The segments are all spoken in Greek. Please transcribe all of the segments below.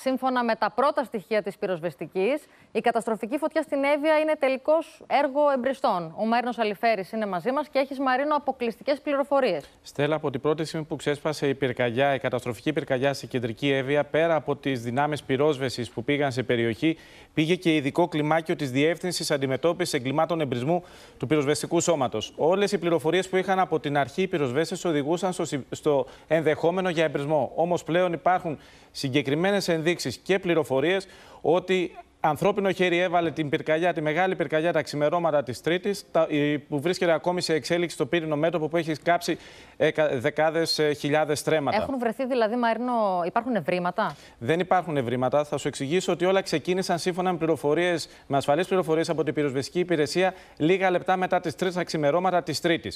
Σύμφωνα με τα πρώτα στοιχεία της πυροσβεστικής, η καταστροφική φωτιά στην Εύβοια είναι τελικώ έργο εμπριστών. Ο Μάρινο Αλιφέρης είναι μαζί μας και έχει Μαρίνο αποκλειστικές πληροφορίες. Στέλλα, από την πρώτη στιγμή που ξέσπασε η πυρκαγιά, η καταστροφική πυρκαγιά στην κεντρική Εύβοια, πέρα από τις δυνάμεις πυρόσβεσης που πήγαν σε περιοχή, πήγε και ειδικό κλιμάκιο της Διεύθυνσης Αντιμετώπισης Εγκλημάτων Εμπρισμού του Πυροσβεστικού Σώματος. Όλες οι πληροφορίες που είχαν από την αρχή οι πυροσβέστες οδηγούσαν στο, στο ενδεχόμενο για εμπρισμό. Όμως πλέον υπάρχουν συγκεκριμένες ενδείξεις ενδείξεις και πληροφορίες ότι Ανθρώπινο χέρι έβαλε την πυρκαγιά, τη μεγάλη πυρκαγιά τα ξημερώματα της Τρίτης, που βρίσκεται ακόμη σε εξέλιξη στο πύρινο μέτωπο που έχει κάψει δεκάδε χιλιάδε στρέμματα. Έχουν βρεθεί δηλαδή μαρινό, υπάρχουν ευρήματα. Δεν υπάρχουν ευρήματα. Θα σου εξηγήσω ότι όλα ξεκίνησαν σύμφωνα με πληροφορίες, με ασφαλείς πληροφορίες από την πυροσβεστική υπηρεσία, λίγα λεπτά μετά τις τρεις τα ξημερώματα της Τρίτης.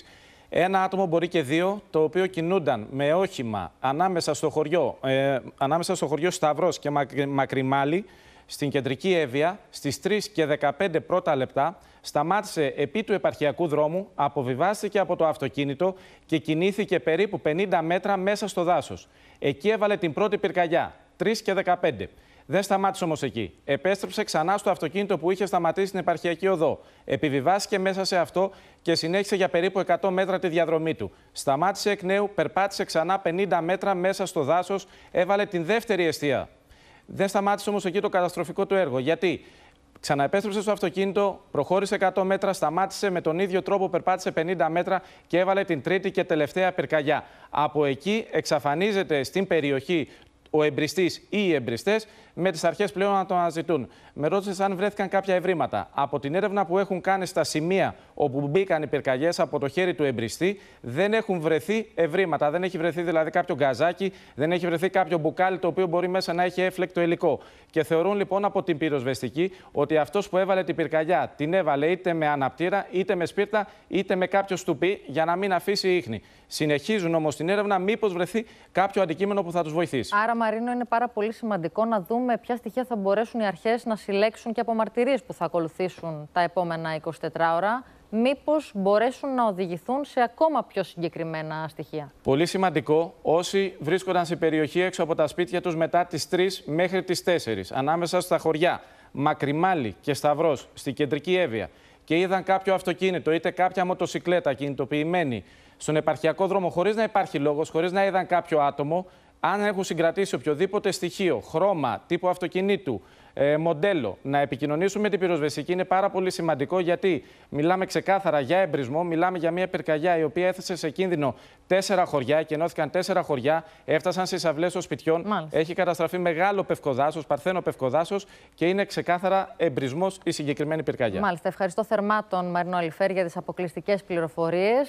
Ένα άτομο, μπορεί και δύο, το οποίο κινούνταν με όχημα ανάμεσα στο χωριό, ε, ανάμεσα στο χωριό Σταυρός και Μακριμάλι, στην κεντρική Εύβοια, στις 3 και 15 πρώτα λεπτά, σταμάτησε επί του επαρχιακού δρόμου, αποβιβάστηκε από το αυτοκίνητο και κινήθηκε περίπου 50 μέτρα μέσα στο δάσος. Εκεί έβαλε την πρώτη πυρκαγιά, 3 και 15. Δεν σταμάτησε όμως εκεί. Επέστρεψε ξανά στο αυτοκίνητο που είχε σταματήσει στην επαρχιακή οδό. Επιβιβάστηκε μέσα σε αυτό και συνέχισε για περίπου 100 μέτρα τη διαδρομή του. Σταμάτησε εκ νέου, περπάτησε ξανά 50 μέτρα μέσα στο δάσος, έβαλε την δεύτερη αιστεία. Δεν σταμάτησε όμως εκεί το καταστροφικό του έργο. Γιατί Ξαναεπέστρεψε στο αυτοκίνητο, προχώρησε 100 μέτρα, σταμάτησε με τον ίδιο τρόπο, περπάτησε 50 μέτρα και έβαλε την τρίτη και τελευταία πυρκαγιά. Από εκεί εξαφανίζεται στην περιοχή ο εμπριστής ή οι εμπριστές με τις αρχές πλέον να το αναζητούν. Με ρώτησες αν βρέθηκαν κάποια ευρήματα. Από την έρευνα που έχουν κάνει στα σημεία όπου μπήκαν οι πυρκαγιές από το χέρι του εμπριστή, δεν έχουν βρεθεί ευρήματα. Δεν έχει βρεθεί δηλαδή κάποιο γκαζάκι, δεν έχει βρεθεί κάποιο μπουκάλι το οποίο μπορεί μέσα να έχει έφλεκτο υλικό. Και θεωρούν λοιπόν από την πυροσβεστική ότι αυτός που έβαλε την πυρκαγιά την έβαλε είτε με αναπτήρα, είτε με σπίρτα, είτε με κάποιο στουπί για να μην αφήσει ίχνη. Συνεχίζουν όμως την έρευνα μήπως βρεθεί κάποιο αντικείμενο που θα τους βοηθήσει. Άρα, Μαρίνο, είναι πάρα πολύ σημαντικό να δούμε με ποια στοιχεία θα μπορέσουν οι αρχές να συλλέξουν και από μαρτυρίες που θα ακολουθήσουν τα επόμενα 24 ώρα, μήπως μπορέσουν να οδηγηθούν σε ακόμα πιο συγκεκριμένα στοιχεία. Πολύ σημαντικό, όσοι βρίσκονταν σε περιοχή έξω από τα σπίτια τους μετά τις 3 μέχρι τις 4, ανάμεσα στα χωριά Μακρυμάλι και Σταυρός, στη Κεντρική Εύβοια, και είδαν κάποιο αυτοκίνητο, είτε κάποια μοτοσικλέτα κινητοποιημένη στον επαρχιακό δρόμο, χωρίς να υπάρχει λόγος, χωρίς να είδαν κάποιο άτομο, αν έχουν συγκρατήσει οποιοδήποτε στοιχείο, χρώμα, τύπο αυτοκινήτου, ε, μοντέλο, να επικοινωνήσουν με την πυροσβεστική είναι πάρα πολύ σημαντικό γιατί μιλάμε ξεκάθαρα για εμπρισμό, μιλάμε για μια πυρκαγιά η οποία έθεσε σε κίνδυνο τέσσερα χωριά, και ενώθηκαν τέσσερα χωριά, έφτασαν στι αυλέ των σπιτιών. Μάλιστα. Έχει καταστραφεί μεγάλο πευκοδάσος, παρθένο πευκοδάσος και είναι ξεκάθαρα εμπρισμός η συγκεκριμένη πυρκαγιά. Μάλιστα. Ευχαριστώ θερμά τον Μαρινό Αλιφέρ για τις αποκλειστικές πληροφορίες.